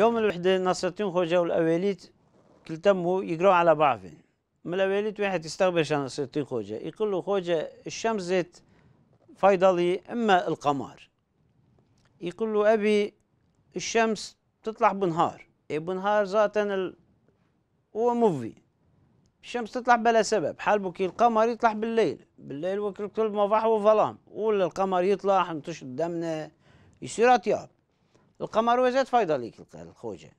يوم الوحدة ناصرتين خوجة والأواليت كلتمو هو يقراوا على بعضهم من الأوليت واحد يستغبش على ناصرتين خوجة يقول له خوجة الشمس زيت فيضلي إما القمر يقول له أبي الشمس تطلع بنهار اي بنهار ذاتا هو مفي الشمس تطلع بلا سبب حال كي القمر يطلع بالليل بالليل وكل ما ضحى وظلام ولا القمر يطلع متش دمنا يصير اطياب القمر وزاد فايضه ليك الخوجه